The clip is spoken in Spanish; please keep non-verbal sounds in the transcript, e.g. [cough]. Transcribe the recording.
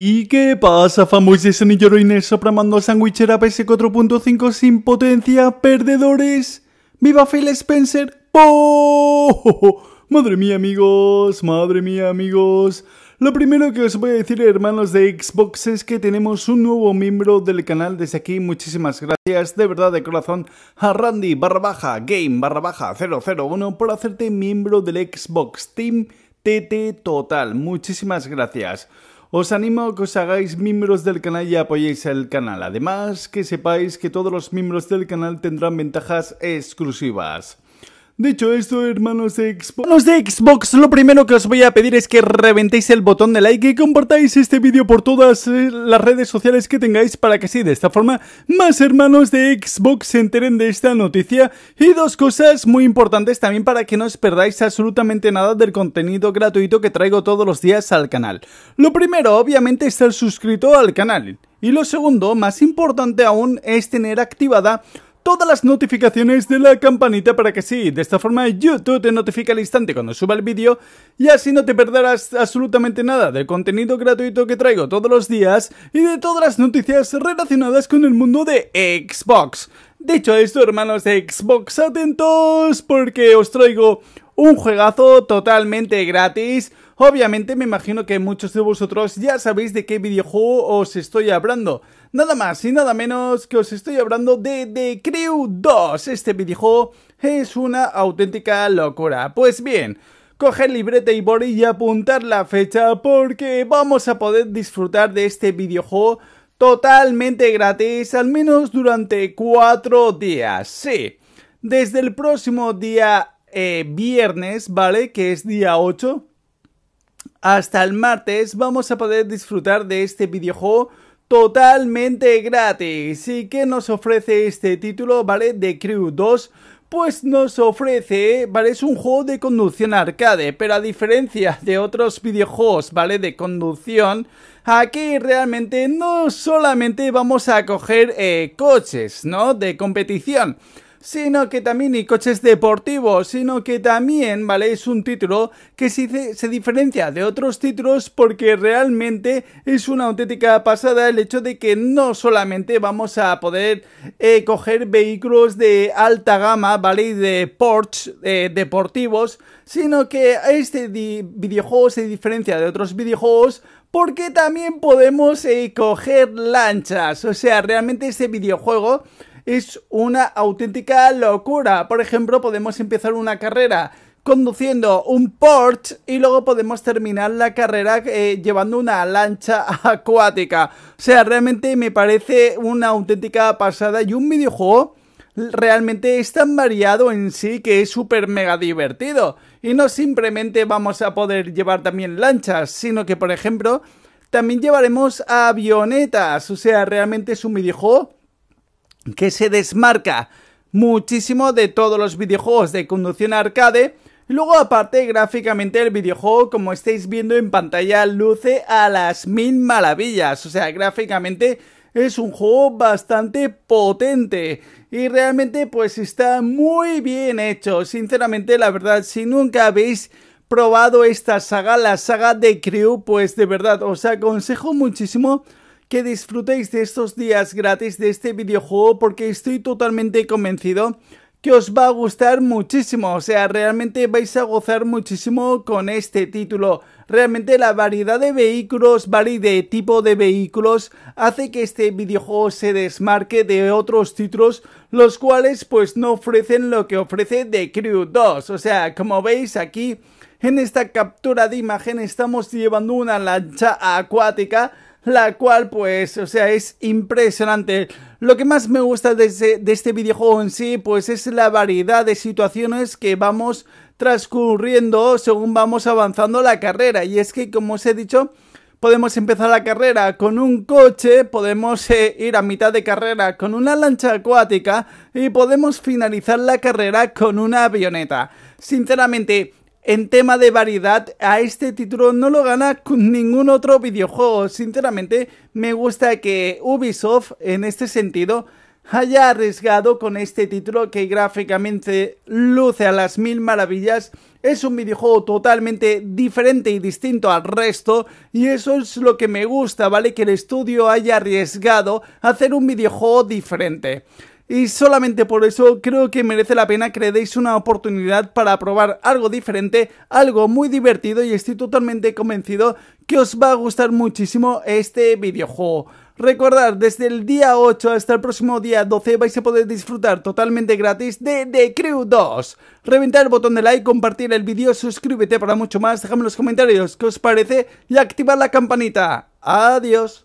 ¿Y qué pasa, famosos anilleroines sopramando sandwichera PS4.5 sin potencia, perdedores? ¡Viva Phil Spencer! ¡Oh! Madre mía, amigos, madre mía, amigos. Lo primero que os voy a decir, hermanos de Xbox, es que tenemos un nuevo miembro del canal desde aquí. Muchísimas gracias, de verdad, de corazón, a Randy barra baja game barra baja 001 por hacerte miembro del Xbox Team TT Total. Muchísimas gracias. Os animo a que os hagáis miembros del canal y apoyéis el canal. Además, que sepáis que todos los miembros del canal tendrán ventajas exclusivas. Dicho esto, hermanos de Xbox, hermanos de Xbox, lo primero que os voy a pedir es que reventéis el botón de like y compartáis este vídeo por todas eh, las redes sociales que tengáis para que así de esta forma más hermanos de Xbox se enteren de esta noticia y dos cosas muy importantes también para que no os perdáis absolutamente nada del contenido gratuito que traigo todos los días al canal. Lo primero, obviamente, es estar suscrito al canal. Y lo segundo, más importante aún, es tener activada todas las notificaciones de la campanita para que sí, de esta forma YouTube te notifica al instante cuando suba el vídeo y así no te perderás absolutamente nada del contenido gratuito que traigo todos los días y de todas las noticias relacionadas con el mundo de Xbox. Dicho esto, hermanos de Xbox, atentos porque os traigo un juegazo totalmente gratis Obviamente me imagino que muchos de vosotros ya sabéis de qué videojuego os estoy hablando. Nada más y nada menos que os estoy hablando de The Crew 2. Este videojuego es una auténtica locura. Pues bien, coger libreta y boli y apuntar la fecha porque vamos a poder disfrutar de este videojuego totalmente gratis, al menos durante 4 días. Sí, desde el próximo día eh, viernes, ¿vale? Que es día 8 hasta el martes vamos a poder disfrutar de este videojuego totalmente gratis. ¿Y qué nos ofrece este título, vale? De Crew 2 pues nos ofrece, ¿vale? Es un juego de conducción arcade, pero a diferencia de otros videojuegos, ¿vale? De conducción, aquí realmente no solamente vamos a coger eh, coches, ¿no? De competición sino que también y coches deportivos, sino que también, ¿vale? Es un título que se, se diferencia de otros títulos porque realmente es una auténtica pasada el hecho de que no solamente vamos a poder eh, coger vehículos de alta gama, ¿vale? Y de Porsche eh, deportivos, sino que este videojuego se diferencia de otros videojuegos porque también podemos eh, coger lanchas. O sea, realmente este videojuego es una auténtica locura. Por ejemplo, podemos empezar una carrera conduciendo un Porsche y luego podemos terminar la carrera eh, llevando una lancha [laughs] acuática. O sea, realmente me parece una auténtica pasada y un videojuego realmente es tan variado en sí que es súper mega divertido. Y no simplemente vamos a poder llevar también lanchas, sino que por ejemplo también llevaremos avionetas. O sea, realmente es un videojuego que se desmarca muchísimo de todos los videojuegos de conducción arcade. Y luego aparte gráficamente el videojuego como estáis viendo en pantalla luce a las mil maravillas. O sea, gráficamente es un juego bastante potente y realmente pues está muy bien hecho. Sinceramente la verdad si nunca habéis probado esta saga, la saga de Crew, pues de verdad os aconsejo muchísimo que disfrutéis de estos días gratis de este videojuego porque estoy totalmente convencido que os va a gustar muchísimo, o sea, realmente vais a gozar muchísimo con este título. Realmente la variedad de vehículos, vale, de tipo de vehículos, hace que este videojuego se desmarque de otros títulos, los cuales pues no ofrecen lo que ofrece The Crew 2. O sea, como veis aquí, en esta captura de imagen estamos llevando una lancha acuática la cual pues, o sea, es impresionante. Lo que más me gusta de este, videojuego en sí, pues es la variedad de situaciones que vamos transcurriendo según vamos avanzando la carrera. Y es que, como os he dicho, podemos empezar la carrera con un coche, podemos eh, ir a mitad de carrera con una lancha acuática y podemos finalizar la carrera con una avioneta. Sinceramente, en tema de variedad, a este título no lo gana con ningún otro videojuego. Sinceramente, me gusta que Ubisoft, en este sentido, haya arriesgado con este título que gráficamente luce a las mil maravillas. Es un videojuego totalmente diferente y distinto al resto y eso es lo que me gusta, ¿vale? Que el estudio haya arriesgado a hacer un videojuego diferente y solamente por eso creo que merece la pena que le deis una oportunidad para probar algo diferente, algo muy divertido y estoy totalmente convencido que os va a gustar muchísimo este videojuego. Recordad, desde el día 8 hasta el próximo día 12 vais a poder disfrutar totalmente gratis de The Crew 2. Reventar el botón de like, compartir el vídeo, suscríbete para mucho más, déjame en los comentarios qué os parece y activar la campanita. Adiós.